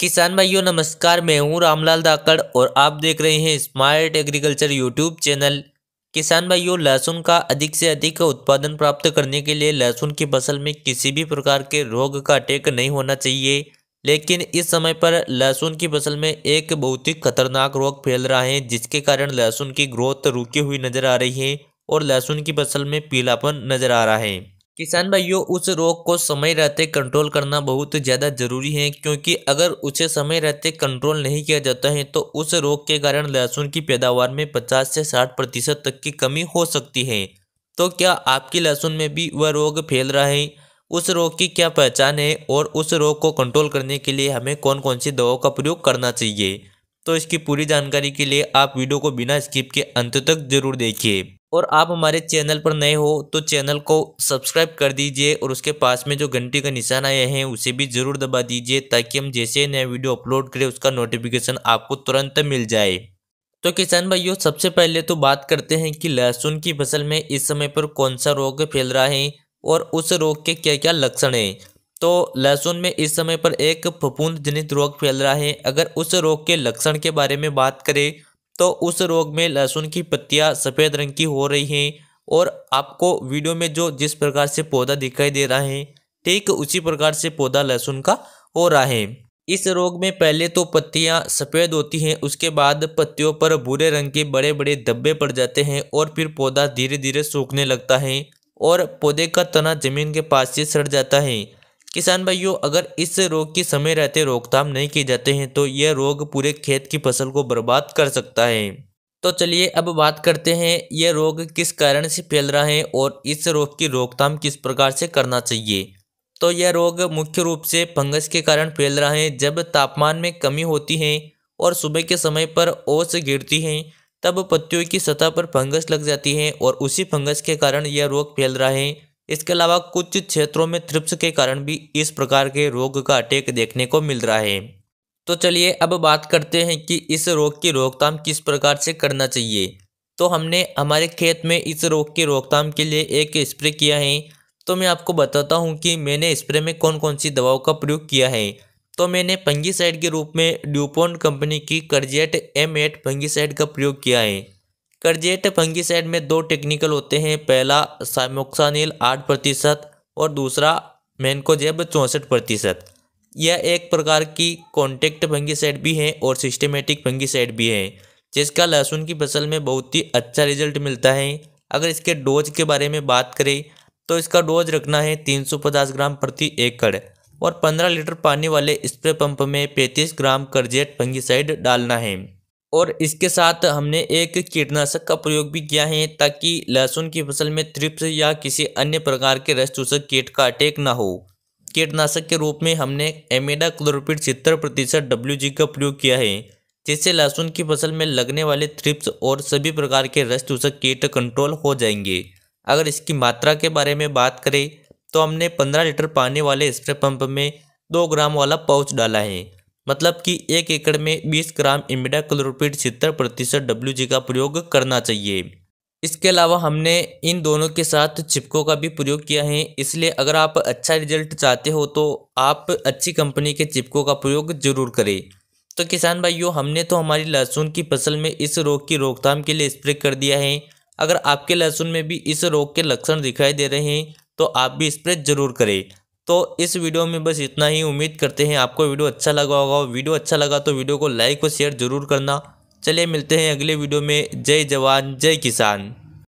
किसान भाइयों नमस्कार मैं हूं रामलाल धाकड़ और आप देख रहे हैं स्मार्ट एग्रीकल्चर यूट्यूब चैनल किसान भाइयों लहसुन का अधिक से अधिक उत्पादन प्राप्त करने के लिए लहसुन की फसल में किसी भी प्रकार के रोग का अटैक नहीं होना चाहिए लेकिन इस समय पर लहसुन की फसल में एक बहुत ही खतरनाक रोग फैल रहा है जिसके कारण लहसुन की ग्रोथ रुकी हुई नजर आ रही है और लहसुन की फसल में पीलापन नजर आ रहा है किसान भाइयों उस रोग को समय रहते कंट्रोल करना बहुत ज़्यादा ज़रूरी है क्योंकि अगर उसे समय रहते कंट्रोल नहीं किया जाता है तो उस रोग के कारण लहसुन की पैदावार में 50 से 60 प्रतिशत तक की कमी हो सकती है तो क्या आपकी लहसुन में भी वह रोग फैल रहा है उस रोग की क्या पहचान है और उस रोग को कंट्रोल करने के लिए हमें कौन कौन सी दवाओं का प्रयोग करना चाहिए तो इसकी पूरी जानकारी के लिए आप वीडियो को बिना स्किप के अंत तक जरूर देखिए और आप हमारे चैनल पर नए हो तो चैनल को सब्सक्राइब कर दीजिए और उसके पास में जो घंटी का निशान आया है उसे भी ज़रूर दबा दीजिए ताकि हम जैसे नया वीडियो अपलोड करें उसका नोटिफिकेशन आपको तुरंत मिल जाए तो किसान भाइयों सबसे पहले तो बात करते हैं कि लहसुन की फसल में इस समय पर कौन सा रोग फैल रहा है और उस रोग के क्या क्या लक्षण हैं तो लहसुन में इस समय पर एक फफूंद जनित रोग फैल रहा है अगर उस रोग के लक्षण के बारे में बात करें तो उस रोग में लहसुन की पत्तियाँ सफ़ेद रंग की हो रही हैं और आपको वीडियो में जो जिस प्रकार से पौधा दिखाई दे रहा है ठीक उसी प्रकार से पौधा लहसुन का हो रहा है इस रोग में पहले तो पत्तियां सफ़ेद होती हैं उसके बाद पत्तियों पर भूरे रंग के बड़े बड़े धब्बे पड़ जाते हैं और फिर पौधा धीरे धीरे सूखने लगता है और पौधे का तना जमीन के पास से सड़ जाता है किसान भाइयों अगर इस रोग की समय रहते रोकथाम नहीं की जाते हैं तो यह रोग पूरे खेत की फसल को बर्बाद कर सकता है तो चलिए अब बात करते हैं यह रोग किस कारण से फैल रहा है और इस रोग की रोकथाम किस प्रकार से करना चाहिए तो यह रोग मुख्य रूप से फंगस के कारण फैल रहा है जब तापमान में कमी होती है और सुबह के समय पर ओस गिरती है तब पत्तियों की सतह पर फंगस लग जाती है और उसी फंगस के कारण यह रोग फैल रहा है इसके अलावा कुछ क्षेत्रों में थ्रिप्स के कारण भी इस प्रकार के रोग का अटैक देखने को मिल रहा है तो चलिए अब बात करते हैं कि इस रोग की रोकथाम किस प्रकार से करना चाहिए तो हमने हमारे खेत में इस रोग की रोकथाम के लिए एक स्प्रे किया है तो मैं आपको बताता हूँ कि मैंने स्प्रे में कौन कौन सी दवाओं का प्रयोग किया है तो मैंने पंगीसाइड के रूप में ड्यूपोन कंपनी की करजेट एम एट का प्रयोग किया है कर्जेट फंगीसाइड में दो टेक्निकल होते हैं पहला साइमोक्सानिल आठ प्रतिशत और दूसरा मैनकोजेब चौंसठ प्रतिशत यह एक प्रकार की कॉन्टेक्ट फंगीसाइड भी है और सिस्टमेटिक फंगीसाइड भी है जिसका लहसुन की फसल में बहुत ही अच्छा रिजल्ट मिलता है अगर इसके डोज के बारे में बात करें तो इसका डोज रखना है 350 ग्राम प्रति एकड़ और 15 लीटर पानी वाले स्प्रे पंप में 35 ग्राम करजेट फंगीसाइड डालना है और इसके साथ हमने एक कीटनाशक का प्रयोग भी किया है ताकि लहसुन की फसल में थ्रिप्स या किसी अन्य प्रकार के रस चूसक कीट का अटैक ना हो कीटनाशक के रूप में हमने एमेडा क्लोरोपिड सितर प्रतिशत डब्ल्यू का प्रयोग किया है जिससे लहसुन की फसल में लगने वाले थ्रिप्स और सभी प्रकार के रस चूसक कीट कंट्रोल हो जाएंगे अगर इसकी मात्रा के बारे में बात करें तो हमने पंद्रह लीटर पानी वाले स्प्रे पंप में दो ग्राम वाला पाउच डाला है मतलब कि एक एकड़ में 20 ग्राम इमिडा क्लोरोपीड सितर प्रतिशत डब्ल्यू का प्रयोग करना चाहिए इसके अलावा हमने इन दोनों के साथ चिपको का भी प्रयोग किया है इसलिए अगर आप अच्छा रिजल्ट चाहते हो तो आप अच्छी कंपनी के चिपको का प्रयोग जरूर करें तो किसान भाइयों हमने तो हमारी लहसुन की फसल में इस रोग की रोकथाम के लिए स्प्रे कर दिया है अगर आपके लहसुन में भी इस रोग के लक्षण दिखाई दे रहे हैं तो आप भी स्प्रे जरूर करें तो इस वीडियो में बस इतना ही उम्मीद करते हैं आपको वीडियो अच्छा लगा होगा वीडियो अच्छा लगा तो वीडियो को लाइक और शेयर ज़रूर करना चलिए मिलते हैं अगले वीडियो में जय जवान जय किसान